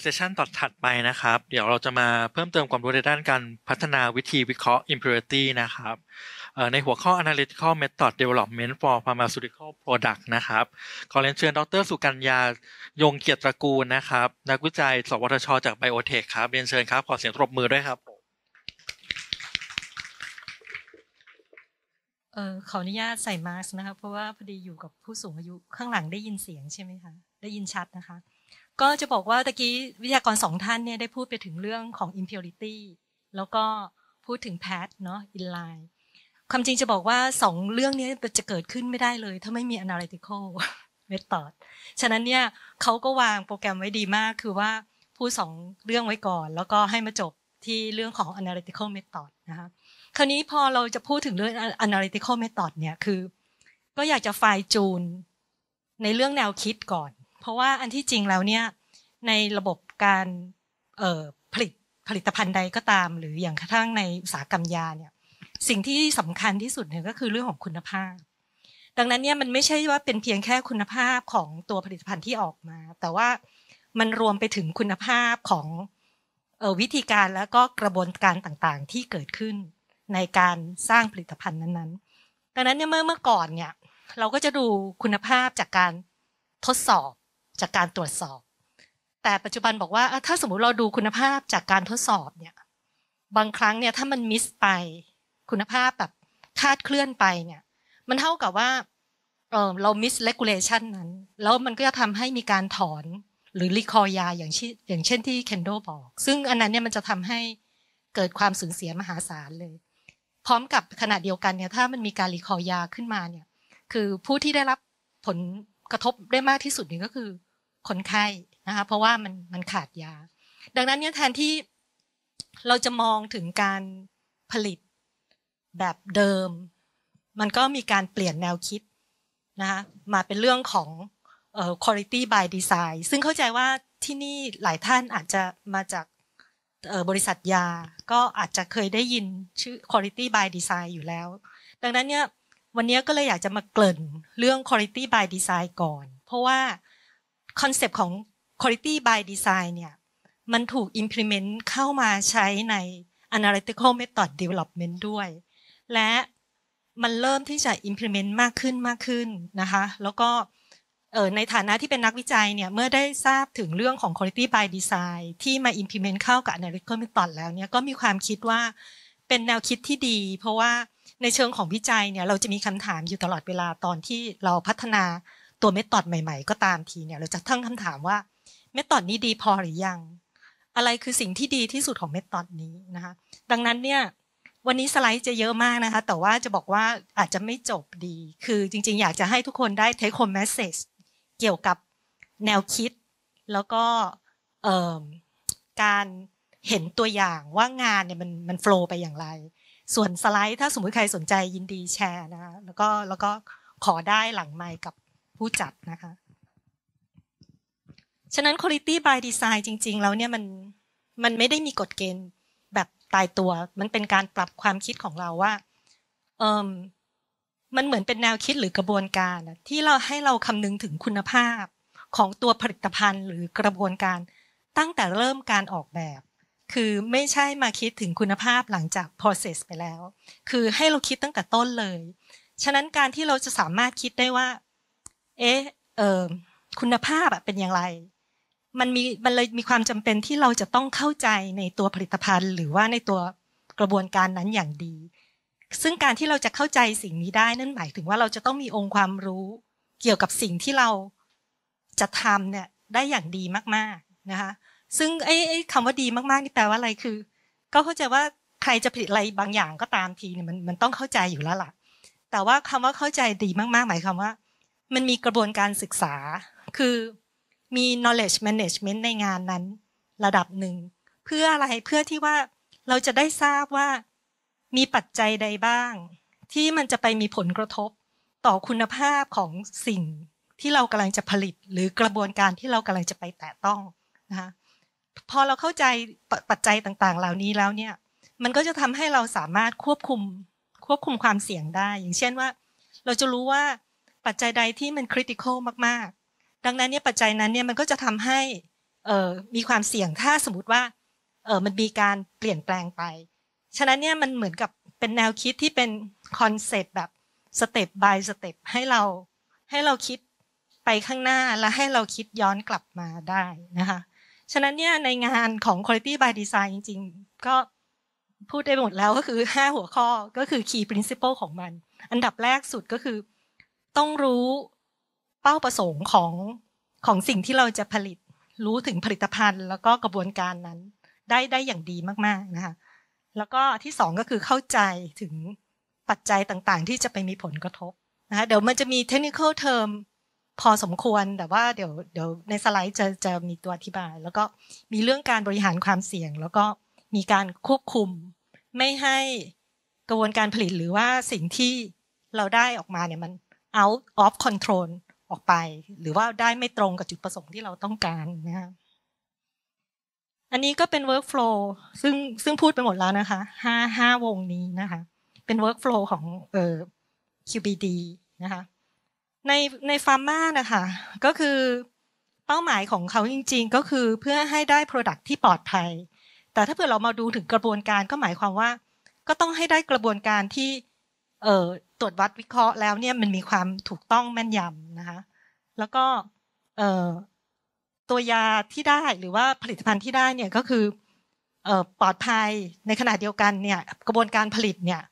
เซสชันต่อถัดไปนะครับ เดี๋ยวเราจะมาเพิ่มเติมความรู้ในด้านการพัฒนาวิธีวิเคราะห์ impurity นะครับ ในหัวข้อ analytical method development for pharmaceutical product นะครับขอเรียนเชิญดรสุกัญญา ยงเกียรติตระกูลนะครับ นักวิจัย สวทช จากไบโอเทคครับเรียนเชิญครับ ขอเสียงปรบมือด้วยครับเออขออนุญาตใส่มาสก์นะคะเพราะว่าพอดีอยู่กับผู้สูงอายุข้างหลังได้ยินเสียงใช่ไหมคะได้ยินชัดนะคะก็จะบอกว่าตะกี้วิทยากรสองท่านเนี่ย ได้พูดไปถึงเรื่องของ impurity แล้วก็พูดถึง p a ทเนาะ inline ความจริงจะบอกว่าสองเรื่องนี้จะเกิดขึ้นไม่ได้เลย ถ้าไม่มี analytical method ฉะนั้นเนี่ยเขาก็วางโปรแกรมไว้ดีมากคือว่า พูดสองเรื่องไว้ก่อน แล้วก็ให้มาจบที่เรื่องของ analytical method นะคะคราวนี้พอเราจะพูดถึงเรื่อง analytical method เนี่ยคือ ก็อยากจะไฟจูนในเรื่องแนวคิดก่อนเพราะว่าอันที่จริงแล้วเนี่ยในระบบการผลิตผลิตภัณฑ์ใดก็ตาม หรืออย่างกระทั่งในอุตสาหกรรมยาเนี่ยสิ่งที่สำคัญที่สุดเนี่ยก็คือเรื่องของคุณภาพ ดังนั้นเนี่ยมันไม่ใช่ว่าเป็นเพียงแค่คุณภาพของตัวผลิตภัณฑ์ที่ออกมา แต่ว่ามันรวมไปถึงคุณภาพของวิธีการแล้วก็กระบวนการต่างๆที่เกิดขึ้นในการสร้างผลิตภัณฑ์นั้นๆ ดังนั้นเนี่ยเมื่อเมื่อก่อนเนี่ยเราก็จะดูคุณภาพจากการทดสอบจากการตรวจสอบ แต่ปัจจุบันบอกว่า ถ้าสมมุติเราดูคุณภาพจากการทดสอบเนี่ย บางครั้งเนี่ยถ้ามันมิสไป คุณภาพแบบคาดเคลื่อนไปเนี่ย มันเท่ากับว่าเออเรามิสเลกูลเลชันนั้น แล้วมันก็จะทำให้มีการถอนหรือรีคอยาอย่าง่อย่างเช่นที่เคนโดบอก ซึ่งอันนั้นเนี่ยมันจะทำให้เกิดความสูญเสียมหาศาลเลย พร้อมกับขณะเดียวกันเนี่ยถ้ามันมีการรีคอยาขึ้นมาเนี่ย คือผู้ที่ได้รับผลกระทบได้มากที่สุดนี่ก็คือคนไข้นะคะเพราะว่ามันมันขาดยา ดังนั้นเนี่ยแทนที่เราจะมองถึงการผลิตแบบเดิม มันก็มีการเปลี่ยนแนวคิดนะคะมาเป็นเรื่องของเอ่อ quality by design ซึ่งเข้าใจว่าที่นี่หลายท่านอาจจะมาจากบริษัทยา ก็อาจจะเคยได้ยินชื่อ quality by design อยู่แล้ว ดังนั้นเนี่ยวันนี้ก็เลยอยากจะมาเกริ่นเรื่อง Quality by Design ก่อน เพราะว่าคอนเซปต์ของ Quality by Design เนี่ย มันถูก implement เข้ามาใช้ใน analytical method development ด้วย และมันเริ่มที่จะ implement มากขึ้นมากขึ้นนะคะ แล้วก็ในฐานะที่เป็นนักวิจัยเนี่ย เมื่อได้ทราบถึงเรื่องของ quality by design ที่มา implement เข้ากับ analytical method แล้วเนี่ย ก็มีความคิดว่าเป็นแนวคิดที่ดี เพราะว่าในเชิงของวิจัยเนี่ย เราจะมีคำถามอยู่ตลอดเวลาตอนที่เราพัฒนาตัวเมธอดใหม่ ๆ ก็ตามทีเนี่ย เราจะทั้งคำถามว่าเมธอดนี้ดีพอหรือยัง อะไรคือสิ่งที่ดีที่สุดของเมธอดนี้ นะคะ ดังนั้นเนี่ย วันนี้สไลด์จะเยอะมากนะคะ แต่ว่าจะบอกว่าอาจจะไม่จบดีคือจริงๆ อยากจะให้ทุกคนได้ take home message เกี่ยวกับแนวคิดแล้วก็การเห็นตัวอย่างว่างานเนี่ยมันมันโฟล์ไปอย่างไรส่วนสไลด์ ถ้าสมมติใครสนใจยินดีแชร์นะคะแล้วก็แล้วก็ขอได้หลังไมค์กับผู้จัดนะคะฉะนั้น Quality by Design จริง ๆ แล้วเนี่ย มันมันไม่ได้มีกฎเกณฑ์แบบตายตัว มันเป็นการปรับความคิดของเราว่าเออมันเหมือนเป็นแนวคิดหรือกระบวนการ ที่เราให้เราคำนึงถึงคุณภาพของตัวผลิตภัณฑ์หรือกระบวนการตั้งแต่เริ่มการออกแบบคือไม่ใช่มาคิดถึงคุณภาพหลังจาก process ไปแล้ว คือให้เราคิดตั้งแต่ต้นเลย ฉะนั้นการที่เราจะสามารถคิดได้ว่า เอ๊ะเอคุณภาพเป็นอย่างไร มันมีมันเลยมีความจำเป็นที่เราจะต้องเข้าใจในตัวผลิตภัณฑ์ หรือว่าในตัวกระบวนการนั้นอย่างดี ซึ่งการที่เราจะเข้าใจสิ่งนี้ได้นั่นหมายถึงว่าเราจะต้องมีองค์ความรู้เกี่ยวกับสิ่งที่เราจะทำเนี่ยได้อย่างดีมากๆนะคะซึ่งไอ้คำว่าดีมากๆนี่แปลว่าอะไรคือ ก็เข้าใจว่าใครจะผลิตอะไรบางอย่างก็ตามทีเนี่ยมันมันต้องเข้าใจอยู่แล้วล่ะ แต่ว่าคำว่าเข้าใจดีมากๆ หมายความว่า มันมีกระบวนการศึกษา คือมี knowledge management ในงานนั้น ระดับหนึ่ง เพื่ออะไรเพื่อที่ว่าเราจะได้ทราบว่า มีปัจจัยใดบ้าง ที่มันจะไปมีผลกระทบต่อคุณภาพของสิ่งที่เรากำลังจะผลิตหรือกระบวนการที่เรากำลังจะไปแตะต้องนะคะพอเราเข้าใจปัจจัยต่าง ๆ เหล่านี้แล้วเนี่ย มันก็จะทำให้เราสามารถควบคุมควบคุมความเสี่ยงได้ อย่างเช่นว่า เราจะรู้ว่าปัจจัยใดที่มันคริติคอลมากๆ ดังนั้นเนี่ยปัจจัยนั้นเนี่ยมันก็จะทำให้มีความเสี่ยงถ้าสมมติว่าเออมันมีการเปลี่ยนแปลงไป ฉะนั้นเนี่ยมันเหมือนกับเป็นแนวคิดที่เป็นคอนเซปต์แบบสเต็ปบายสเต็ปให้เราให้เราคิดไปข้างหน้าและให้เราคิดย้อนกลับมาได้นะคะฉะนั้นเนี่ยในงานของ Quality by Design จริง ๆ ก็พูดได้หมดแล้วก็คือ 5 หัวข้อก็คือ Key Principle ของมัน อันดับแรกสุดก็คือต้องรู้เป้าประสงค์ของ ของสิ่งที่เราจะผลิตรู้ถึงผลิตภัณฑ์แล้วก็กระบวนการนั้นได้ได้อย่างดีมาก ๆ นะคะแล้วก็ที่สองก็คือเข้าใจถึงปัจจัยต่างๆ ที่จะไปมีผลกระทบนะคะเดี๋ยวมันจะมี technical term พอสมควรแต่ว่าเดี๋ยวเดี๋ยวในสไลด์จะจะมีตัวอธิบาย แล้วก็มีเรื่องการบริหารความเสี่ยง แล้วก็มีการควบคุม ไม่ให้กระบวนการผลิตหรือว่าสิ่งที่เราได้ออกมาเนี่ยมัน out of control ออกไป หรือว่าได้ไม่ตรงกับจุดประสงค์ที่เราต้องการนะคะอันนี้ก็เป็น workflow ซึ่งซึ่งพูดไปหมดแล้วนะคะห้าห้าวงนี้นะคะ เป็น workflow ของเอ่อ QBD นะคะในในฟาร์มานะคะก็คือเป้าหมายของเขาจริงๆก็คือเพื่อให้ได้ Product ที่ปลอดภัย แต่ถ้าเผื่อเรามาดูถึงกระบวนการก็หมายความว่า ก็ต้องให้ได้กระบวนการที่ เอ่อตรวจวัดวิเคราะห์แล้วเนี่ยมันมีความถูกต้องแม่นยำนะคะแล้วก็เอ่อตัวยาที่ได้หรือว่าผลิตภัณฑ์ที่ได้เนี่ยก็คือเอ่อปลอดภัยในขณะเดียวกันเนี่ย กระบวนการผลิตเนี่ย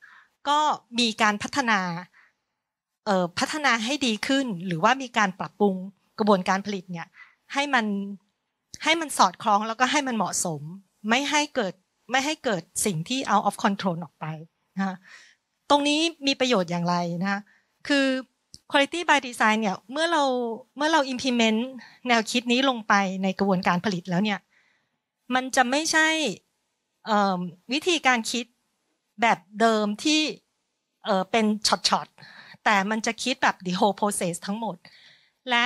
ก็มีการพัฒนาพัฒนาให้ดีขึ้นหรือว่ามีการปรับปรุงกระบวนการผลิตเนี่ย ให้มัน ให้มันสอดคล้องแล้วก็ให้มันเหมาะสม ไม่ให้เกิดไม่ให้เกิดสิ่งที่ out of control ออกไปนะตรงนี้มีประโยชน์อย่างไรนะ คือ quality by design เนี่ยเมื่อเรา เมื่อเรา implement แนวคิดนี้ลงไปในกระบวนการผลิตแล้วเนี่ย มันจะไม่ใช่วิธีการคิดแบบเดิมที่เป็นช็อตๆแต่มันจะคิดแบบ the whole process ทั้งหมด และ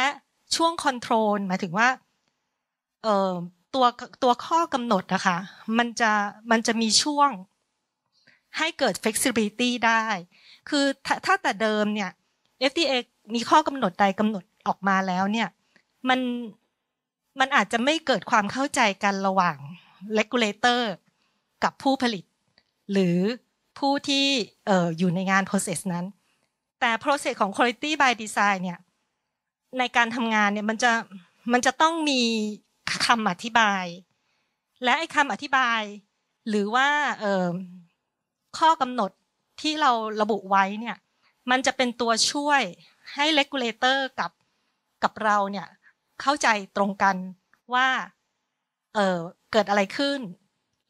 ช่วง control หมายถึงว่าเอ่อตัวตัวข้อกำหนดนะคะมันจะมันจะมีช่วงให้เกิด flexibility ได้ คือถถ้าแต่เดิมเนี่ย FDA มีข้อกำหนดใดกำหนดออกมาแล้วเนี่ยมันมันอาจจะไม่เกิดความเข้าใจกันระหว่าง regulator กับผู้ผลิต หรือผู้ที่อออยู่ในงาน process นั้นแต่ process ของ quality by design เนี่ยในการทำงานเนี่ยมันจะมันจะต้องมีคำอธิบาย และไอ้คำอธิบาย หรือว่าข้อกำหนดที่เราระบุไว้เนี่ยมันจะเป็นตัวช่วยให้ regulator กับกับเราเนี่ยเข้าใจตรงกันว่าเเกิดอะไรขึ้น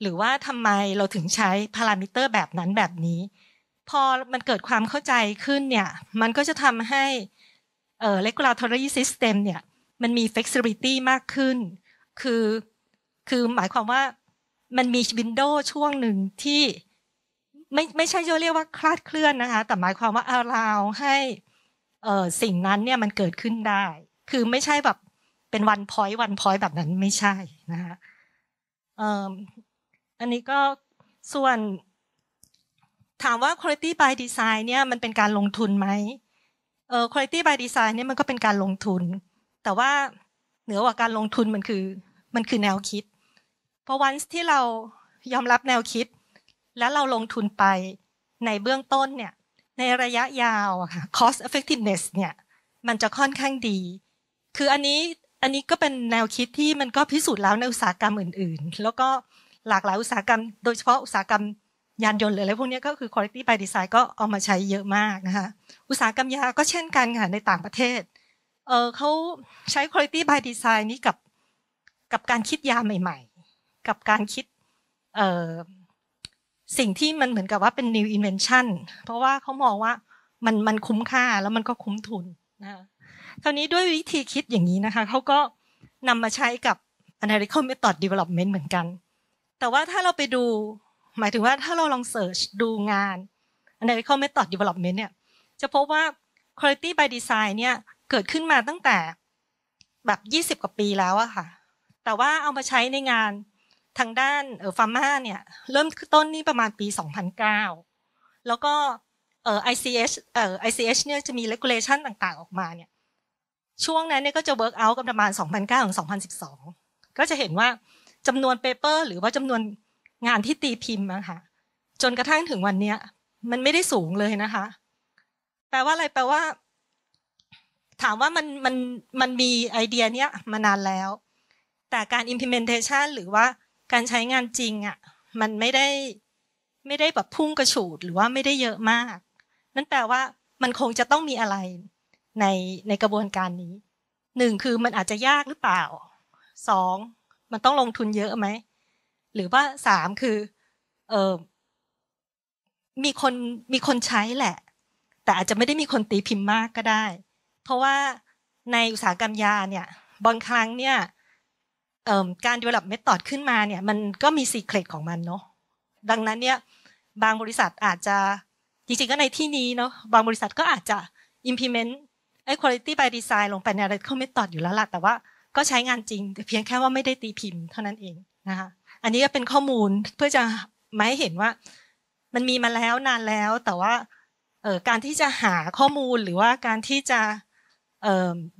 หรือว่าทำไมเราถึงใช้พารามิเตอร์แบบนั้นแบบนี้พอมันเกิดความเข้าใจขึ้นเนี่ย มันก็จะทำให้เอ่อ regulatory system เนี่ย มันมี flexibility มากขึ้น คือ คือหมายความว่ามันมีวินโดว์ช่วงหนึ่งที่ไม่ไม่ใช่จะเรียกว่าคลาดเคลื่อนนะคะ แต่หมายความว่าอาราให้ เอ่อสิ่งนั้นเนี่ย มันเกิดขึ้นได้ คือไม่ใช่แบบเป็นวันพอยต์วันพอยต์แบบนั้นไม่ใช่นะคะ อันนี้ก็ส่วนถามว่า quality by design เนี่ยมันเป็นการลงทุนไหมเออ quality by design เนี่ยมันก็เป็นการลงทุน แต่ว่าเหนือกว่าการลงทุน มันคือมันคือแนวคิด เพราะวันที่เรายอมรับแนวคิด แล้วเราลงทุนไปในเบื้องต้นเนี่ยในระยะยาวค่ะ cost effectiveness เนี่ยมันจะค่อนข้างดี คืออันนี้อันนี้ก็เป็นแนวคิดที่มันก็พิสูจน์แล้วในอุตสาหกรรมอื่น ๆ แล้วก็หลากหลายอุตสาหกรรม โดยเฉพาะอุตสาหกรรมยานยนต์หรืออะไรพวกนี้ก็คือ quality by design ก็เอามาใช้เยอะมากนะคะอุตสาหกรรมยาก็เช่นกันค่ะในต่างประเทศเเขาใช้ quality by design นี้กับกับการคิดยาใหม่ๆ กับการคิดสิ่งที่มันเหมือนกับว่าเป็น new invention เพราะว่าเขามองว่า มันมันคุ้มค่าแล้วมันก็คุ้มทุนนะคราวนี้ด้วยวิธีคิดอย่างนี้นะคะเขาก็นำมาใช้กับ analytical method development เหมือนกัน แต่ว่าถ้าเราไปดูหมายถึงว่าถ้าเราลองเสิร์ชดูงานในเ l y t i c a l ด e t h o d d e v e l o p m e n เนี่ย จะพบว่า quality by design เนี่ย เกิดขึ้นมาตั้งแต่แบบ 20 กว่าปีแล้วอะค่ะแต่ว่าเอามาใช้ในงานทางด้านเออฟาร์มาเนี่ย เริ่มต้นนี่ประมาณปี 2009 แล้วก็เออ i c ีเออ i c ีเนี่ยจะมี regulation ต่างๆออกมาเนี่ย ช่วงนั้นเนี่ยก็จะ work out กันประมาณ 2009ถึง2012 ก็จะเห็นว่าจำนวน paper หรือว่าจำนวนงานที่ตีพิมพ์อะค่ะจนกระทั่งถึงวันเนี้ยมันไม่ได้สูงเลยนะคะ แปลว่าอะไรแปลว่า ถามว่ามันมันมันมีไอเดียเนี้ยมานานแล้ว แต่การ implementation หรือว่าการใช้งานจริงอะมันไม่ได้ไม่ได้แบบพุ่งกระฉูดหรือว่าไม่ได้เยอะมาก นั่นแปลว่ามันคงจะต้องมีอะไร ในในกระบวนการนี้หนึ่งคือมันอาจจะยากหรือเปล่าสองมันต้องลงทุนเยอะไหมหรือว่าสามคือเออมีคนมีคนใช้แหละ แต่อาจจะไม่ได้มีคนตีพิมพ์มากก็ได้ เพราะว่าในอุตสาหกรรมยาเนี่ยบางครั้งเนี่ยการดีเวล็อปเม h อดขึ้นมาเนี่ย มันก็มีซีเครตของมันเนาะดังนั้นเนี่ย บางบริษัทอาจจะจริงๆก็ในที่นี้เนาะบางบริษัทก็อาจจะ implement ไอ้ quality by design ลงไปในอะไรเข้าไม่ตอดอยู่แล้วล่ะแต่ว่าก็ใช้งานจริงเพียงแค่ว่าไม่ได้ตีพิมพ์เท่านั้นเองนะคะอันนี้ก็เป็นข้อมูลเพื่อจะมาให้เห็นว่า มันมีมาแล้วนานแล้ว แต่ว่าการที่จะหาข้อมูลหรือว่าการที่จะ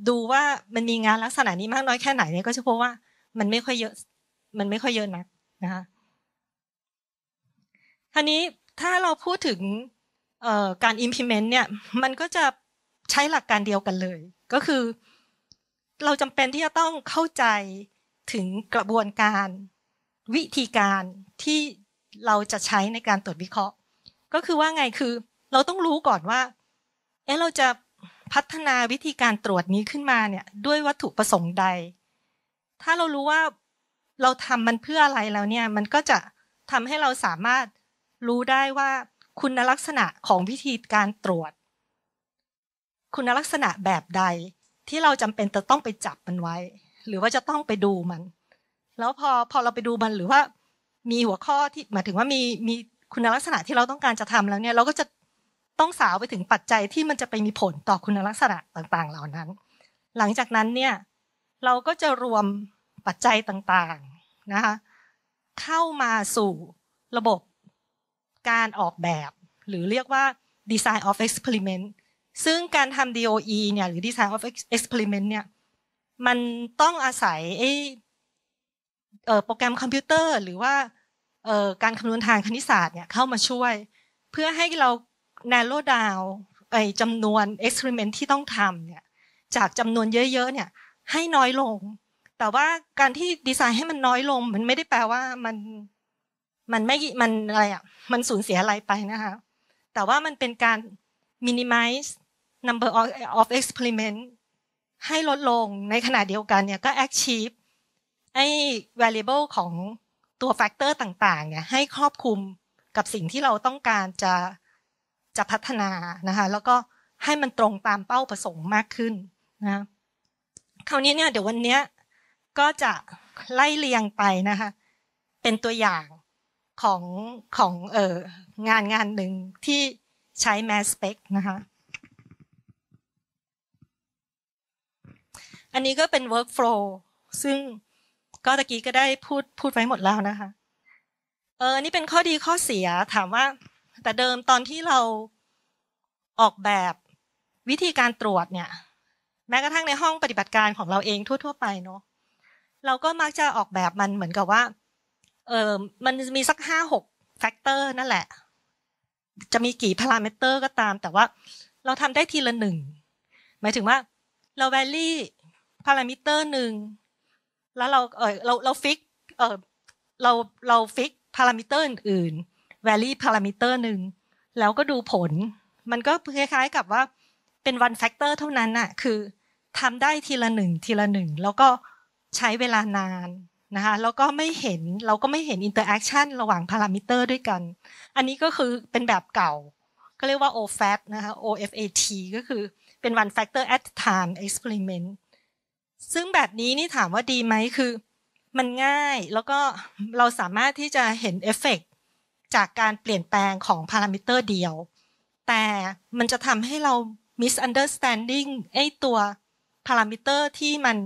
ดูว่ามันมีงานลักษณะนี้มากน้อยแค่ไหนเนี่ยก็จะพบว่ามันไม่ค่อยเยอะมันไม่ค่อยเยอะนักนะคะทีนี้ถ้าเราพูดถึงการ implement เนี่ยมันก็จะใช้หลักการเดียวกันเลย ก็คือ เราจำเป็นที่จะต้องเข้าใจถึงกระบวนการวิธีการที่เราจะใช้ในการตรวจวิเคราะห์ ก็คือว่าไงคือเราต้องรู้ก่อนว่า เอ๊ะเราจะพัฒนาวิธีการตรวจนี้ขึ้นมาเนี่ยด้วยวัตถุประสงค์ใด ถ้าเรารู้ว่าเราทำมันเพื่ออะไรแล้วเนี่ยมันก็จะทำให้เราสามารถรู้ได้ว่าคุณลักษณะของวิธีการตรวจ คุณลักษณะแบบใดที่เราจำเป็นจะต้องไปจับมันไว้ หรือว่าจะต้องไปดูมันแล้วพอพอเราไปดูมันหรือว่ามีหัวข้อที่หมายถึงว่ามีมีคุณลักษณะที่เราต้องการจะทำแล้วเนี่ยเราก็จะต้องสาวไปถึงปัจจัยที่มันจะไปมีผลต่อคุณลักษณะต่างๆเหล่านั้น หลังจากนั้นเนี่ยเราก็จะรวมปัจจัยต่างๆนะคะเข้ามาสู่ระบบการออกแบบ หรือเรียกว่า Design of Experiment ซึ่งการทำ DOE เนี่ยหรือ Design of Experiment เนี่ยมันต้องอาศัยโปรแกรมคอมพิวเตอร์หรือว่า การคำนวณทางคณิตศาสตร์เนี่ยเข้ามาช่วย เพื่อให้เรา narrow down ไอจำนวน experiment ที่ต้องทำเนี่ยจากจำนวนเยอะๆเนี่ยให้น้อยลง แต่ว่าการที่ดีไซน์ให้มันน้อยลง มันไม่ได้แปลว่ามันมันไม่มันอะไรอ่ะมันสูญเสียอะไรไปนะคะแต่ว่ามันเป็นการ minimize number of experiment ให้ลดลงในขณะเดียวกันเนี่ยก็ achieve ให้ variable ของตัว factor ต่าง ๆ เนี่ย ให้ครอบคลุมกับสิ่งที่เราต้องการจะจะพัฒนานะคะแล้วก็ให้มันตรงตามเป้าประสงค์มากขึ้นนะคราวนี้เนี่ย เดี๋ยววันนี้ก็จะไล่เรียงไปนะคะเป็นตัวอย่างของของเอองานงานหนึ่งที่ใช้ mass spec นะคะอันนี้ก็เป็น workflow ซึ่งก็ตะกี้ก็ได้พูด พูดไว้หมดแล้วนะคะ เออนี่เป็นข้อดีข้อเสียถามว่าแต่เดิมตอนที่เราออกแบบวิธีการตรวจเนี่ย แม้กระทั่งในห้องปฏิบัติการของเราเองทั่ว ๆ ไปเนาะเราก็มักจะออกแบบมันเหมือนกับว่า เออมันมีสักห้าหกแฟกเตอร์นั่นแหละ จะมีกี่พารามิเตอร์ก็ตาม แต่ว่าเราทำได้ทีละหนึ่งหมายถึงว่า เราแวลี่พารามิเตอร์หนึ่งแล้วเราเออเรา เราฟิกเออเรา เราฟิกพารามิเตอร์อื่นๆ v a l ี่พารามิเตอร์หนึ่ง แล้วก็ดูผล มันก็คล้าย ๆ กับว่าเป็นวันแฟกเตอร์เท่านั้นน่ะ คือทำได้ทีละหนึ่งทีละหนึ่งแล้วก็ใช้เวลานาน นะคะแล้วก็ไม่เห็น เราก็ไม่เห็นอินเตอร์แอคชั่นระหว่างพารามิเตอร์ด้วยกัน อันนี้ก็คือเป็นแบบเก่า ก็เรียกว่า OFAT นะคะ OFAT ก็คือเป็น one factor at time experiment ซึ่งแบบนี้นี่ถามว่าดีไหมคือ มันง่ายแล้วก็เราสามารถที่จะเห็นเอฟเฟกจากการเปลี่ยนแปลงของพารามิเตอร์เดียว แต่มันจะทำให้เรา misunderstanding ไอ้ตัวพารามิเตอร์ที่มัน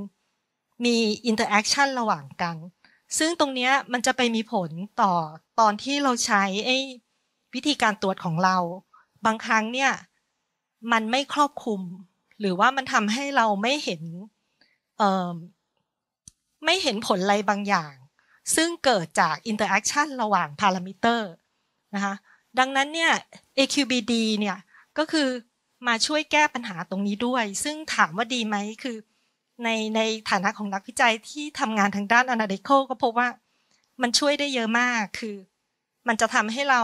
มี interaction ระหว่างกัน ซึ่งตรงนี้มันจะไปมีผลต่อตอนที่เราใช้ไอ้ วิธีการตรวจของเรา บางครั้งเนี่ย มันไม่ครอบคลุม หรือว่ามันทำให้เราไม่เห็นไม่เห็นผลอะไรบางอย่าง ซึ่งเกิดจากอินเตอร์แอคชันระหว่างพารามิเตอร์นะคะ ดังนั้นเนี่ย AQBD เนี่ยก็คือมาช่วยแก้ปัญหาตรงนี้ด้วย ซึ่งถามว่าดีไหมคือในในฐานะของนักวิจัยที่ทำงานทางด้าน analytical ก็พบว่ามันช่วยได้เยอะมาก คือมันจะทำให้เรา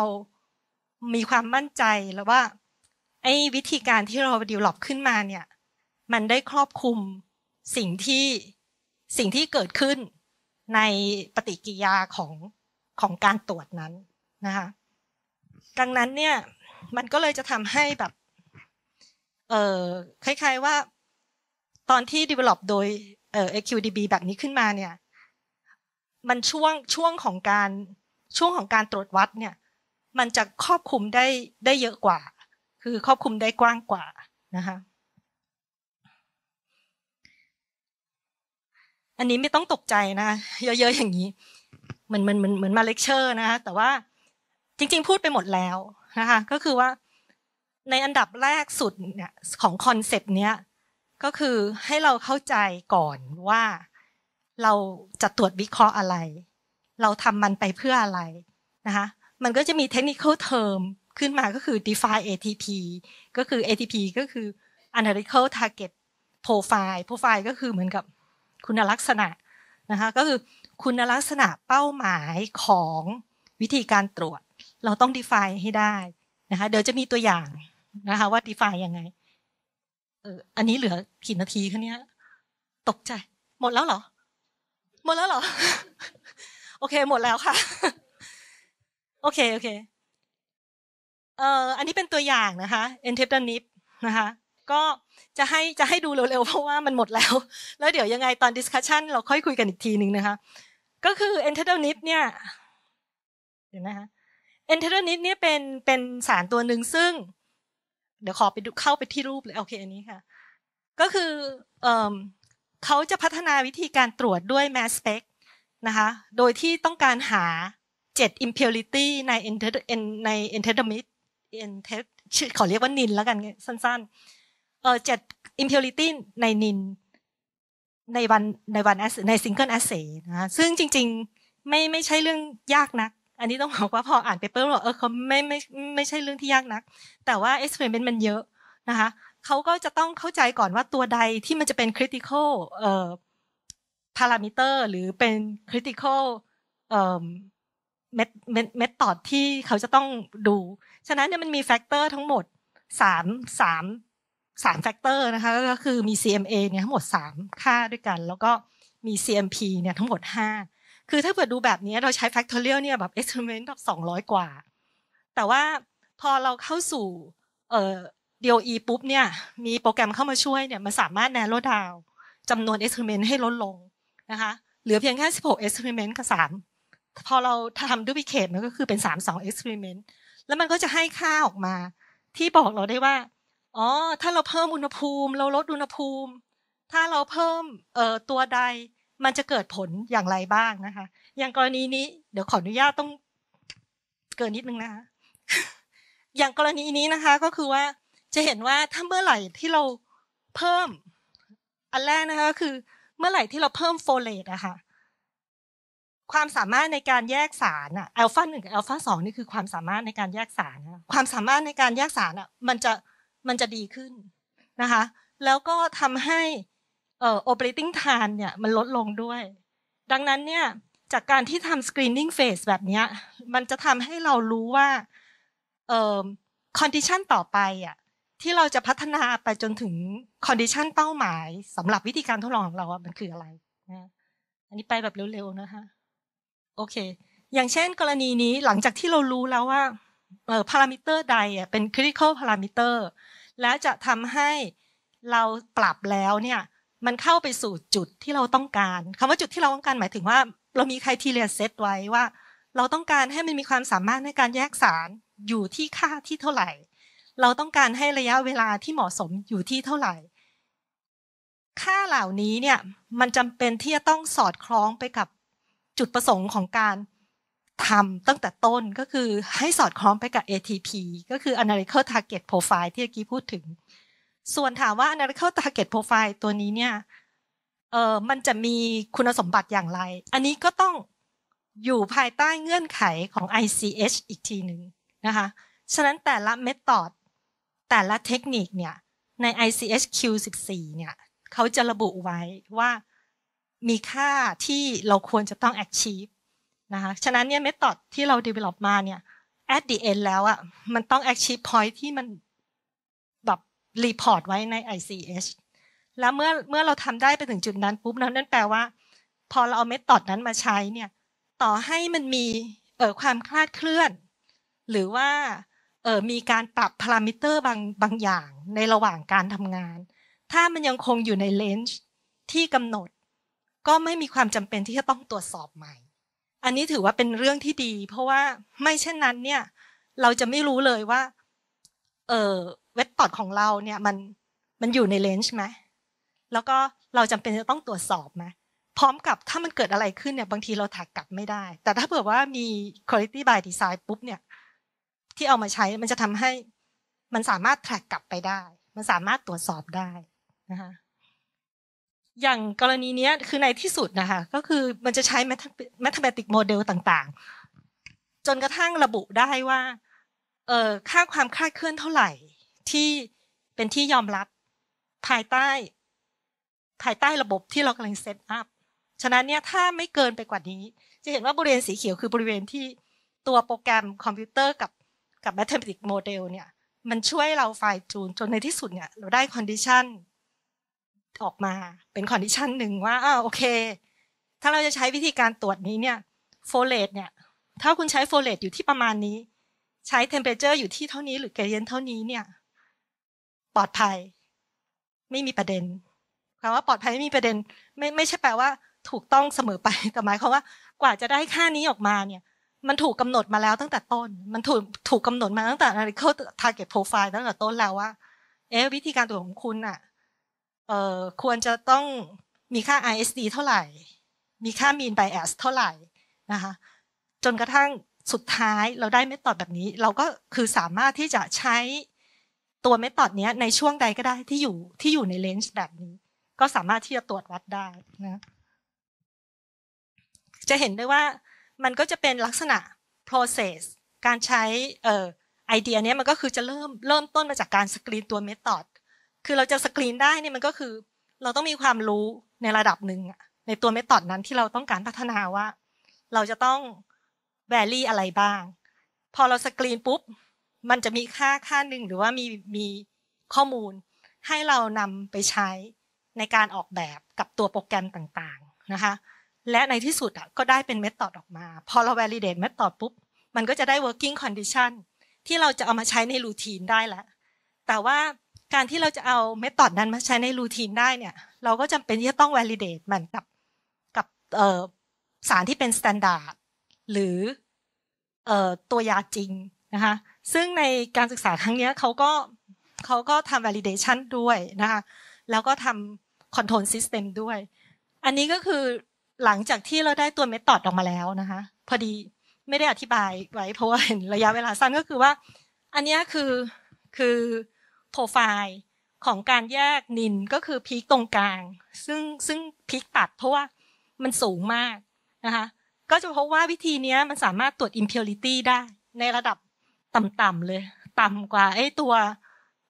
มีความมั่นใจแล้วว่าไอ้วิธีการที่เราดีวลลอปขึ้นมาเนี่ยมันได้ครอบคลุมสิ่งที่สิ่งที่เกิดขึ้นในปฏิกิริยาของของการตรวจนั้นนะคะดังนั้นเนี่ยมันก็เลยจะทำให้แบบ เออคล้าย ๆว่าตอนที่ develop โดยเอ่อ AQDB แบบนี้ขึ้นมาเนี่ย มันช่วงช่วงของการช่วงของการตรวจวัดเนี่ย มันจะครอบคลุมได้ได้เยอะกว่า คือครอบคลุมได้กว้างกว่านะคะอันนี้ไม่ต้องตกใจนะเยอะๆ อย่างนี้เหมือนเหมือนเหมือนเหมือนมาเลคเชอร์นะคะแต่ว่าจริงๆพูดไปหมดแล้วนะคะก็คือว่าในอันดับแรกสุดเนี่ยของคอนเซปต์เนี้ย ก็คือให้เราเข้าใจก่อนว่า เราจะตรวจวิเคราะห์อะไร เราทำมันไปเพื่ออะไรนะคะมันก็จะมีเทคนิคเทอร์มขึ้นมาก็คือ define ATP ก็คือ ATP ก็คือ analytical target profile profile ก็คือเหมือนกับคุณลักษณะนะคะ ก็คือคุณลักษณะเป้าหมายของวิธีการตรวจ เราต้อง define ให้ได้นะคะ เดี๋ยวจะมีตัวอย่างนะคะว่า define ยังไงเอออันนี้เหลือกี่นาทีคะเนี้ยตกใจ หมดแล้วเหรอ หมดแล้วเหรอ โอเค หมดแล้วค่ะ โอเค โอเคเอ่ออันนี้เป็นตัวอย่างนะคะ e n t e p t a n i p นะคะก็จะให้จะให้ดูเร็วๆ เพราะว่ามันหมดแล้ว แล้วเดี๋ยวยังไงตอนดิสคัชชันเราค่อยคุยกันอีกทีหนึ่งนะคะ ก็คือ a n t a อร์ i s t เนี่ยเห็นนะคะ a n เ a อร์ i s t เนี่ยเป็นเป็นสารตัวหนึ่งซึ่ง เดี๋ยวขอไปดูเข้าไปที่รูปเลย โอเค อันนี้ค่ะ ก็คือเเขาจะพัฒนาวิธีการตรวจด้วย mass spec นะคะโดยที่ต้องการหา7 impurity ใน enter ใน e n t e r m นเทอร์ขอเรียกว่านินแล้วกันสั้นๆเออเจ็ดอิมพิวริตี้ในนิน ในวันในวันในซิงเกิลแอสเซนะซึ่งจริงๆไม่ไม่ใช่เรื่องยากนัก อันนี้ต้องบอกว่าพออ่านเปเปอร์บอกเออเขาไม่ไม่ไม่ใช่เรื่องที่ยากนัก แต่ว่าเอ็กซ์เพรเมนต์มันเยอะนะคะเขาก็จะต้องเข้าใจก่อนว่าตัวใดที่มันจะเป็นคริติคอลเอ่อรามิเตอร์หรือเป็นคริติคอลเอ่อเม็เม็เม็ตอดที่เขาจะต้องดู ฉะนั้นเนี่ยมันมีแฟกเตอร์ทั้งหมดสามสามสามแฟกเตอร์นะคะก็คือมี CMA เนี่ยทั้งหมด 3 ค่าด้วยกัน แล้วก็มี CMP เนี่ยทั้งหมด 5 คือถ้าเกิดดูแบบนี้เราใช้ factorial เนี่ยแบบ experiment แบบ200 กว่า แต่ว่าพอเราเข้าสู่เอ่อ DOE ปุ๊บเนี่ยมีโปรแกรมเข้ามาช่วยเนี่ยมันสามารถแนโ r ดดาวจำนวน experiment ให้ลดลงนะคะเหลือเพียงแค่16 experiment กับ3พอเราทำ duplicate มันก็คือเป็น 3 2 experiment แล้วมันก็จะให้ค่าออกมาที่บอกเราได้ว่าอ๋อถ้าเราเพิ่มอุณหภูมิ เราลดอุณหภูมิ ถ้าเราเพิ่มเอ่อตัวใด มันจะเกิดผลอย่างไรบ้างนะคะ อย่างกรณีนี้เดี๋ยวขออนุญาตต้องเกินนิดนึงนะคะอย่างกรณีนี้นะคะ ก็คือว่าจะเห็นว่าถ้าเมื่อไหร่ที่เราเพิ่ม อันแรกนะคะ คือเมื่อไหร่ที่เราเพิ่มโฟเลตอะค่ะความสามารถในการแยกสารอะอัลฟาหนึ่งกับอัลฟาสองนี่คือความสามารถในการแยกสารนะความสามารถในการแยกสารอะมันจะมันจะดีขึ้นนะคะ แล้วก็ทำให้เอ่อ operating time เนี่ยมันลดลงด้วย ดังนั้นเนี่ย จากการที่ทำ screening phase แบบนี้ มันจะทำให้เรารู้ว่าเอ่อ condition ต่อไปอ่ะที่เราจะพัฒนาไปจนถึง condition เป้าหมายสำหรับวิธีการทดลองของเราอ่ะมันคืออะไรนะอันนี้ไปแบบเร็ว ๆ นะคะ โอเค อย่างเช่นกรณีนี้หลังจากที่เรารู้แล้วว่าเอ่อพารามิเตอร์ใดอ่ะเป็น critical parameter แล้วจะทำให้เราปรับแล้วเนี่ย มันเข้าไปสู่จุดที่เราต้องการ คำว่าจุดที่เราต้องการหมายถึงว่า เรามีใครทีเรียเซตไว้ว่า เราต้องการให้มันมีความสามารถในการแยกสารอยู่ที่ค่าที่เท่าไหร่ เราต้องการให้ระยะเวลาที่เหมาะสมอยู่ที่เท่าไหร่ ค่าเหล่านี้เนี่ยมันจำเป็นที่จะต้องสอดคล้องไปกับจุดประสงค์ของการทำตั้งแต่ต้นก็คือให้สอดคล้องไปกับ ATP ก็คือ Analytical Target Profile ที่เมื่อกี้พูดถึง ส่วนถามว่า Analytical Target Profile ตัวนี้เนี่ย เออมันจะมีคุณสมบัติอย่างไร อันนี้ก็ต้องอยู่ภายใต้เงื่อนไขของ ICH อีกทีหนึ่งนะคะ ฉะนั้นแต่ละเมธอดแต่ละเทคนิคเนี่ยใน ICHQ 14เนี่ยเขาจะระบุไว้ว่ามีค่าที่เราควรจะต้อง achieve นะคะฉะนั้นเนี่ยเมธอดที่เรา develop มาเนี่ย at the end แล้วอะ่ะ มันต้อง achieve point ที่มัน แบบรีพอร์ตไว้ใน ICH แล้วเมื่อเมื่อเราทำได้ไปถึงจุดนั้น ปุ๊บนั่นแปลว่า พอเราเอาเมธอดนั้นมาใช้เนี่ยต่อให้มันมีเออความคลาดเคลื่อน หรือว่าเออมีการปรับพารามิเตอร์บางบางอย่างในระหว่างการทำงาน ถ้ามันยังคงอยู่ในเลนจ์ที่กำหนด ก็ไม่มีความจำเป็นที่จะต้องตรวจสอบใหม่อันนี้ถือว่าเป็นเรื่องที่ดี เพราะว่าไม่เช่นนั้นเนี่ยเราจะไม่รู้เลยว่าเออเวทตอดของเราเนี่ยมันมันอยู่ในเลนจ์ไหมแล้วก็เราจำเป็นจะต้องตรวจสอบไหมพร้อมกับถ้ามันเกิดอะไรขึ้นเนี่ย บางทีเราถักกลับไม่ได้ แต่ถ้าเผื่อว่ามี quality by design ปุ๊บเนี่ย ที่เอามาใช้มันจะทำให้มันสามารถแท็กกลับไปได้ มันสามารถตรวจสอบได้นะคะอย่างกรณีนี้คือในที่สุดนะคะ ก็คือมันจะใช้ mathematic model ต่างๆ จนกระทั่งระบุได้ว่า เอ่อค่าความคลาดเคลื่อนเท่าไหร่ที่เป็นที่ยอมรับ ภายใต้ ภายใต้ระบบที่เรากำลังเซตอัพฉะนั้นเนี่ย ถ้าไม่เกินไปกว่านี้ จะเห็นว่าบริเวณสีเขียวคือบริเวณที่ตัวโปรแกรมคอมพิวเตอร์กับกับ mathematic model เนี่ย มันช่วยเราไฟจูนจนในที่สุดเนี่ยเราได้ condition ออกมาเป็นคอนดิชันหนึ่งว่าอ้าโอเค ถ้าเราจะใช้วิธีการตรวจนี้เนี่ยโฟเลตเนี่ย ถ้าคุณใช้โฟเลตอยู่ที่ประมาณนี้ ใช้เทมเพอเเจอร์อยู่ที่เท่านี้หรือเกรเยนเท่านี้เนี่ย ปลอดภัย ไม่มีประเด็นคำว่าปลอดภัยไม่มีประเด็น ไม่ไม่ใช่แปลว่าถูกต้องเสมอไปแต่หมายความว่ากว่าจะได้ค่านี้ออกมาเนี่ย มันถูกกาหนดมาแล้วตั้งแต่ต้น มันถูกถูกกำหนดมาตั้งแต่อะไรเขา c a l t a r g ็ t โปรไฟล์ตั้งแต่ต้นแล้วว่าเอ๊ะวิธีการตรวจของคุณอะเอ่อควรจะต้องมีค่า ISD เท่าไหร่ มีค่า mean bias เท่าไหร่นะคะ จนกระทั่งสุดท้ายเราได้เมธอดแบบนี้ เราก็คือสามารถที่จะใช้ตัวเมธอดนี้ในช่วงใดก็ได้ที่อยู่ที่อยู่ในเลนส์แบบนี้ ก็สามารถที่จะตรวจวัดได้นะ จะเห็นได้ว่ามันก็จะเป็นลักษณะ process การใช้ไอเดียนี้มันก็คือจะเริ่มเริ่มต้นมาจากการสกรีนตัวเมธอดคือเราจะสกรีนได้เนี่ยมันก็คือ เราต้องมีความรู้ในระดับหนึ่งอะในตัวเมธอดนั้นที่เราต้องการพัฒนาว่า เราจะต้องแวลี่อะไรบ้าง พอเราสกรีนปุ๊บ มันจะมีค่าค่าหนึ่งหรือว่ามีมีข้อมูลให้เรานำไปใช้ในการออกแบบกับตัวโปรแกรมต่างๆนะคะและในที่สุดอ่ะก็ได้เป็นเมธอดออกมา พอเรา validate เมธอดปุ๊บมันก็จะได้ working condition ที่เราจะเอามาใช้ในรูทีนได้แล้วแต่ว่าการที่เราจะเอาเมธอดนั้นมาใช้ในรูทีนได้เนี่ย เราก็จำเป็นที่จะต้อง v a l i d a t มันกับกับสารที่เป็น standard หรือตัวยาจริงนะคะซึ่งในการศึกษาครั้งนี้เขาก็เขาก็ทำ validation ด้วยนะคะแล้วก็ทำ control system ด้วย อันนี้ก็คือหลังจากที่เราได้ตัวเมธอดออกมาแล้วนะคะพอดีไม่ได้อธิบายไว้ เพราะว่าเห็นระยะเวลาสั้นก็คือว่า อันนี้คือคือโปรไฟล์ของการแยกนินก็คือพีคตรงกลาง ซึ่งซึ่งพีคตัดเพราะว่ามันสูงมากนะคะก็จะพบว่าวิธีนี้มันสามารถตรวจ impurity ได้ในระดับต่ำๆเลย ต่ำกว่าไอ้ตัว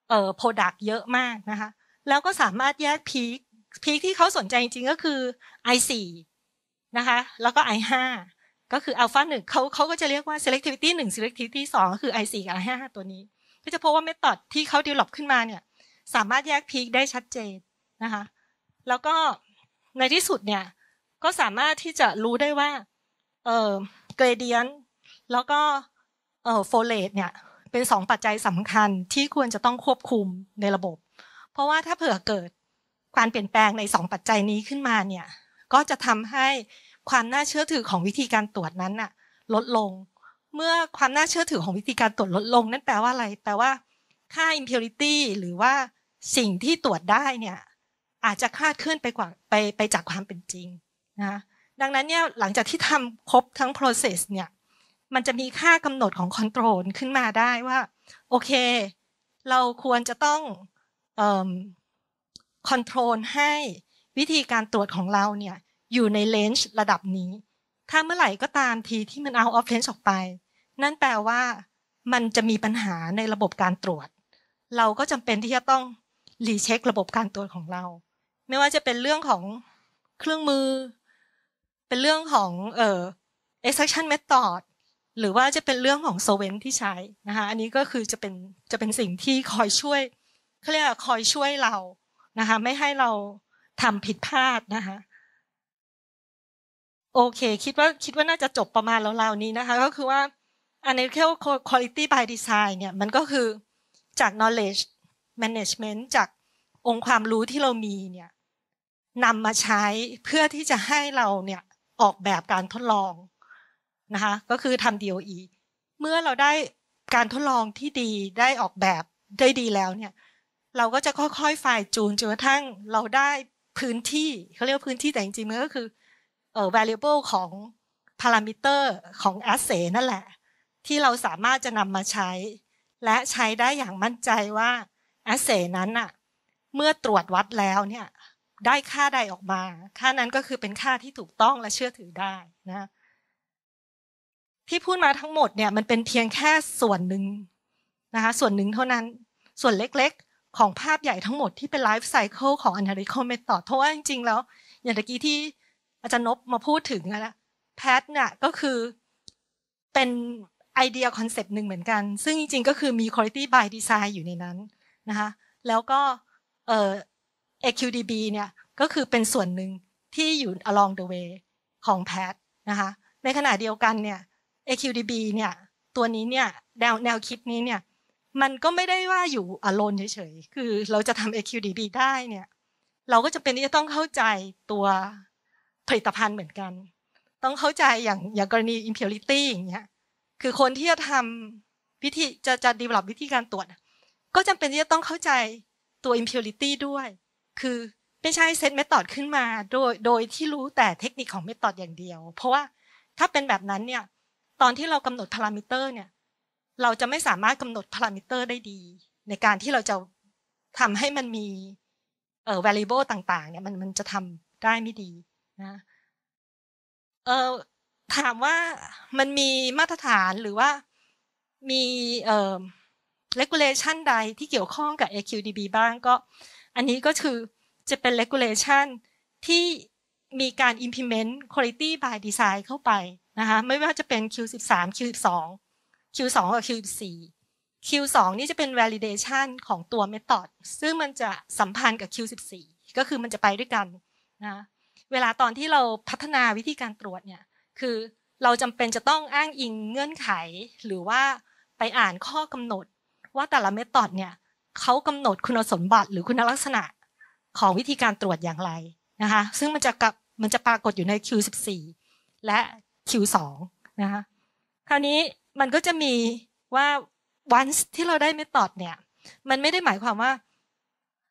เอ่อ product เยอะมากนะคะแล้วก็สามารถแยกพีคพีคที่เขาสนใจจริงๆก็คือ i4 นะคะแล้วก็ i5 ก็คืออัลฟาหนึ่งเขาเขาก็จะเรียกว่า selectivity 1 selectivity 2 ก็คือ i4 กับ i5 ตัวนี้ก็จะพบว่าเมธอดที่เขาดีลลอปขึ้นมาเนี่ยสามารถแยกพีคได้ชัดเจนนะคะแล้วก็ในที่สุดเนี่ยก็สามารถที่จะรู้ได้ว่าเออเกรเดียนแล้วก็เออโฟเลตเนี่ยเป็นสองปัจจัยสำคัญที่ควรจะต้องควบคุมในระบบ เพราะว่าถ้าเผื่อเกิดการเปลี่ยนแปลงในสองปัจจัยนี้ขึ้นมาเนี่ยก็จะทำให้ความน่าเชื่อถือของวิธีการตรวจนั้นน่ะลดลงเมื่อความน่าเชื่อถือของวิธีการตรวจลดลงนั่นแปลว่าอะไรแปลว่าค่า impurity หรือว่าสิ่งที่ตรวจได้เนี่ยอาจจะคลาดเคลื่อนไปกว่าไปไปจากความเป็นจริงนะดังนั้นเนี่ยหลังจากที่ทำครบทั้ง process เนี่ยมันจะมีค่ากำหนดของ control ขึ้นมาได้ว่า โอเค เราควรจะต้องอ control ให้วิธีการตรวจของเราเนี่ยอยู่ในเลนจ์ระดับนี้ ถ้าเมื่อไหร่ก็ตามทีที่มันเอาออฟเลนจ์ออกไปนั่นแปลว่ามันจะมีปัญหาในระบบการตรวจ เราก็จำเป็นที่จะต้องรีเช็คระบบการตรวจของเรา ไม่ว่าจะเป็นเรื่องของเครื่องมือ เป็นเรื่องของเอ่อ extraction method หรือว่าจะเป็นเรื่องของ solvent ที่ใช้นะคะอันนี้ก็คือจะเป็นจะเป็นสิ่งที่คอยช่วยเขาเรียกคอยช่วยเรานะคะ ไม่ให้เราทำผิดพลาดนะคะโอเค คิดว่าคิดว่าน่าจะจบประมาณราวๆนี้นะคะ ก็คือว่าี้เรียกว่า quality by design เนี่ย มันก็คือจาก knowledge management จากองค์ความรู้ที่เรามีเนี่ยนำมาใช้เพื่อที่จะให้เราเนี่ย ออกแบบการทดลอง นะคะ ก็คือทำ DOE เมื่อเราได้การทดลองที่ดีได้ออกแบบได้ดีแล้วเนี่ย เราก็จะค่อยๆฝ่ายจูนจนกระทั่งเราได้พื้นที่เขาเรียกพื้นที่แต่จริงๆมันก็คือเออ variable ของพารามิเตอร์ของแอสเซนั่นแหละที่เราสามารถจะนำมาใช้ และใช้ได้อย่างมั่นใจว่าแอสเซนั้นอะเมื่อตรวจวัดแล้วเนี่ยได้ค่าใดออกมา ค่านั้นก็คือเป็นค่าที่ถูกต้องและเชื่อถือได้นะที่พูดมาทั้งหมดเนี่ยมันเป็นเพียงแค่ส่วนหนึ่งนะคะส่วนหนึ่งเท่านั้นส่วนเล็กๆของภาพใหญ่ทั้งหมดที่เป็นไลฟ์ไซเคิลของ a n a l y t ร c เ l m เ t h ต์เพราะว่าจริงๆ แล้วอย่างตะกี้ที่อาจารย์นบมาพูดถึงนะแพทเนี่ยก็คือเป็นไอเดียคอนเซปต์หนึ่งเหมือนกัน ซึ่งจริงๆ ก็คือมี quality by design อยู่ในนั้นนะคะ แล้วก็เอ่อ AQDB เนี่ยก็คือเป็นส่วนหนึ่งที่อยู่ along the way ของแพทนะคะ ในขณะเดียวกันเนี่ย AQDB เนี่ยตัวนี้เนี่ยแนวแนวคิดนี้เนี่ยมันก็ไม่ได้ว่าอยู่อโลนเฉยๆ คือเราจะทำ AQDB ได้เนี่ยเราก็จะเป็นที่จะต้องเข้าใจตัวผลิตภัณฑ์เหมือนกัน ต้องเข้าใจอย่างอย่างกรณี impurity อย่างเงี้ยคือคนที่จะทำวพิธีจะจะดีลอปวิธีการตรวจ ก็จำเป็นที่จะต้องเข้าใจตัว impurity ด้วย คือ ไม่ใช่เซตเมธอดขึ้นมา โดยโดยที่รู้แต่เทคนิคของเมธอดอย่างเดียว เพราะว่าถ้าเป็นแบบนั้นเนี่ย ตอนที่เรากำหนดพารามิเตอร์ เนี่ย เราจะไม่สามารถกำหนดพารามิเตอร์ได้ดี ในการที่เราจะทำให้มันมีเอ่อ variable ต่างๆ เนี่ย มันมันจะทำได้ไม่ดีนะ เอ่อถามว่ามันมีมาตรฐานหรือว่ามีเอ่อ regulation ใดที่เกี่ยวข้องกับ AQDB บ้างก็ อันนี้ก็คือจะเป็น regulation ที่มีการ implement quality by design เข้าไปนะคะไม่ว่าจะเป็น Q13 Q12 Q2 กับ Q14 Q2 นี่จะเป็น validation ของตัว method ซึ่งมันจะสัมพันธ์กับ Q14 ก็คือมันจะไปด้วยกันนะเวลาตอนที่เราพัฒนาวิธีการตรวจเนี่ยคือเราจำเป็นจะต้องอ้างอิงเงื่อนไขหรือว่าไปอ่านข้อกำหนดว่าแต่ละเมธอดเนี่ยเขากำหนดคุณสมบัติหรือคุณลักษณะของวิธีการตรวจอย่างไร นะคะซึ่งมันจะกับมันจะปรากฏอยู่ใน Q14 และ Q2 นะคะคราวนี้มันก็จะมีว่า once ที่เราได้เมธอดเนี่ย มันไม่ได้หมายความว่า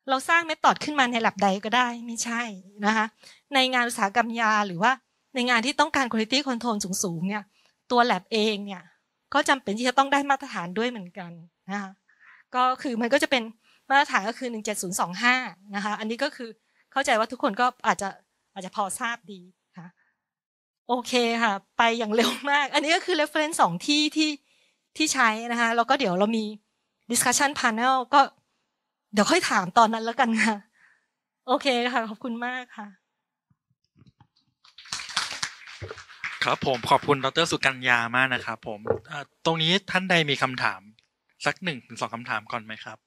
เราสร้างเมธอดขึ้นมาในหลับใดก็ได้ไม่ใช่นะคะในงานอุตสาหกรรมยาหรือว่าในงานที่ต้องการ quality control สูง ๆ เนี่ย ตัวแ a บเองเนี่ย ก็จำเป็นที่จะต้องได้มาตรฐานด้วยเหมือนกัน นะคะ ก็คือมันก็จะเป็นมาตรฐานก็คือ 17025 นะคะ อันนี้ก็คือเข้าใจว่าทุกคนก็อาจจะอาจจะพอทราบดีค่ะ โอเคค่ะ ไปอย่างเร็วมาก อันนี้ก็คือ reference สองที่ที่ที่ใช้นะคะแล้วก็เดี๋ยวเรามี discussion panel ก็เดี๋ยวค่อยถามตอนนั้นแล้วกันค่ะ โอเคค่ะ ขอบคุณมากค่ะครับผมขอบคุณดรสุกัญญามากนะครับผมตรงนี้ท่านใดมีคำถามสักหนึ่งถึงสองคำถามก่อนไหมครับ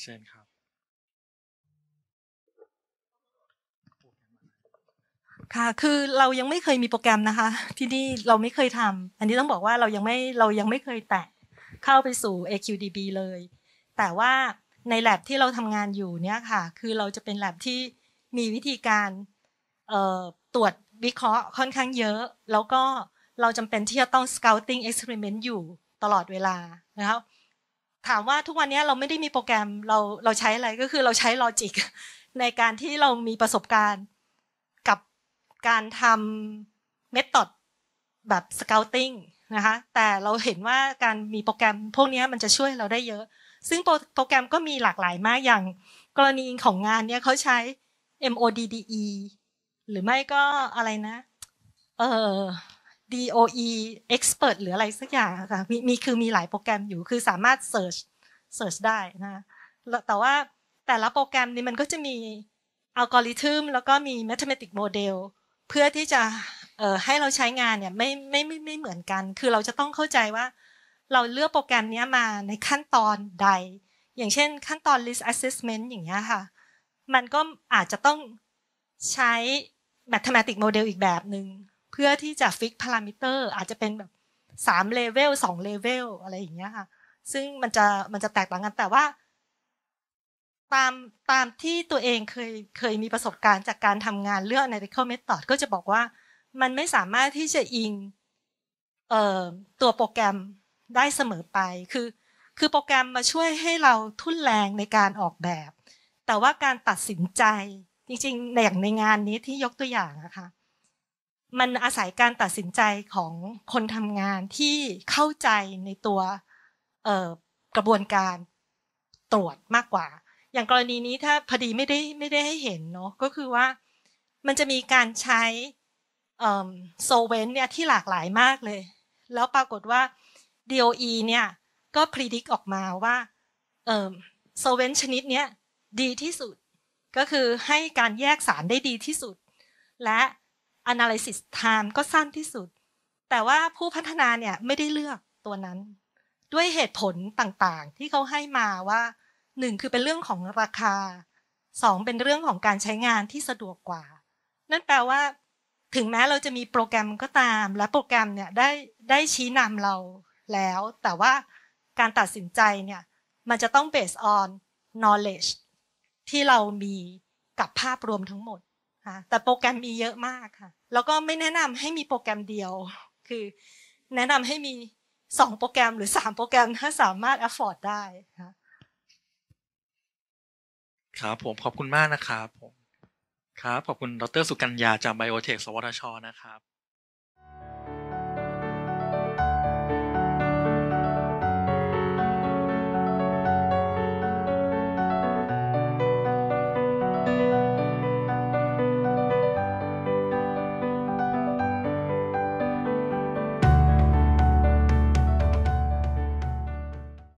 เช่นครับ ค่ะ คือเรายังไม่เคยมีโปรแกรมนะคะ ที่นี่เราไม่เคยทำอันนี้ต้องบอกว่าเรายังไม่เรายังไม่เคยแตะเข้าไปสู่ AQDB เลย แต่ว่าในแ a บที่เราทำงานอยู่เนี่ยค่ะ คือเราจะเป็นแ a บที่มีวิธีการตรวจวิเคราะห์ค่อนข้างเยอะ แล้วก็เราจำเป็นที่จะต้อง scouting experiment อยู่ตลอดเวลานะครับถามว่าทุกวันนี้เราไม่ได้มีโปรแกรม เราเราใช้อะไรก็คือเราใช้ลอจิกในการที่เรามีประสบการณ์ กับการทำเมธอดแบบ scouting นะคะ แต่เราเห็นว่าการมีโปรแกรมพวกนี้มันจะช่วยเราได้เยอะ ซึ่งโปรแกรมก็มีหลากหลายมากอย่างกรณีของงานเนี่ยเขาใช้ MODDE หรือไม่ก็อะไรนะ เอ่อ DOE Expert หรืออะไรสักอย่างค่ะมีมีคือมีหลายโปรแกรมอยู่ คือสามารถเ e ิร์ชเ e ิร์ชได้นะ แต่ว่าแต่ละโปรแกรมนี้มันก็จะมีอัลกอริทึม แล้วก็มี mathematical model เพื่อที่จะเออ่ให้เราใช้งานเนี่ยไม่ไม่ไม่ไม่เหมือนกัน คือเราจะต้องเข้าใจว่า เราเลือกโปรแกรมนี้มาในขั้นตอนใด อย่างเช่นขั้นตอน list assessment อย่างเงี้ยค่ะ มันก็อาจจะต้องใช้ mathematical model อีกแบบหนึ่ง เพื่อที่จะฟิกพารามิเตอร์อาจจะเป็นแบบสามเลเวลสองเลเวลอะไรอย่างเงี้ยค่ะ ซึ่งมันจะมันจะแตกต่างกันแต่ว่า ตามตามที่ตัวเองเคย เคยมีประสบการณ์จากการทำงานเรื่อง analytical method ก็จะบอกว่า มันไม่สามารถที่จะอิงตัวโปรแกรมได้เสมอไป คือคือโปรแกรมมาช่วยให้เราทุ่นแรงในการออกแบบ แต่ว่าการตัดสินใจจริงๆในอย่างในงานนี้ที่ยกตัวอย่างนะคะมันอาศัยการตัดสินใจของคนทำงานที่เข้าใจในตัวกระบวนการตรวจมากกว่า อย่างกรณีนี้ถ้า พอ ดีไม่ ได้ ไม่ได้ให้เห็น เนาะก็คือว่ามันจะมีการใช้โซเวนเนี่ยที่หลากหลายมากเลย แล้วปรากฏว่า DOE เนี่ยก็พิจิตรออกมาว่าโซเวนชนิดเนี้ยดีที่สุดก็คือให้การแยกสารได้ดีที่สุด และ analysis time ก็สั้นที่สุด แต่ว่าผู้พัฒนาเนี่ย ไม่ได้เลือกตัวนั้น ด้วยเหตุผลต่างๆ ที่เขาให้มาว่าหนึ่งคือเป็นเรื่องของราคาสองเป็นเรื่องของการใช้งานที่สะดวกกว่า นั่นแปลว่าถึงแม้เราจะมีโปรแกรมก็ตาม และโปรแกรมเนี่ย ได้ได้ชี้นำเราแล้ว แต่ว่าการตัดสินใจเนี่ยมันจะต้อง based on knowledge ที่เรามีกับภาพรวมทั้งหมดค่ะแต่โปรแกรมมีเยอะมากค่ะ แล้วก็ไม่แนะนำให้มีโปรแกรมเดียว คือ แนะนำให้มีสองโปรแกรมหรือสามโปรแกรมถ้าสามารถ afford ได้ค่ะครับผม ขอบคุณมากนะครับผม ครับขอบคุณดรสุกัญญาจากไบโอเทคสวทช นะครับ